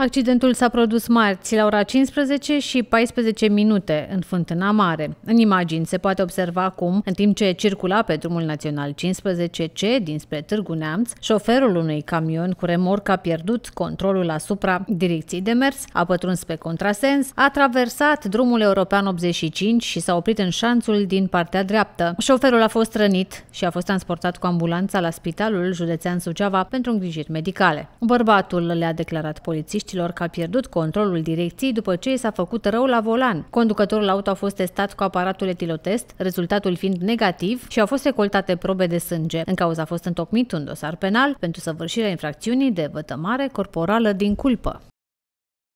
Accidentul s-a produs marți la ora 15 și 14 minute în Fântâna Mare. În imagini se poate observa cum, în timp ce circula pe drumul național 15C dinspre Târgu Neamț, șoferul unui camion cu remorc a pierdut controlul asupra direcției de mers, a pătruns pe contrasens, a traversat drumul european 85 și s-a oprit în șanțul din partea dreaptă. Șoferul a fost rănit și a fost transportat cu ambulanța la spitalul județean Suceava pentru îngrijiri medicale. Bărbatul le-a declarat poliției polițiștilor că a pierdut controlul direcției după ce i s-a făcut rău la volan. Conducătorul auto a fost testat cu aparatul etilotest, rezultatul fiind negativ și au fost recoltate probe de sânge. În cauza a fost întocmit un dosar penal pentru săvârșirea infracțiunii de vătămare corporală din culpă.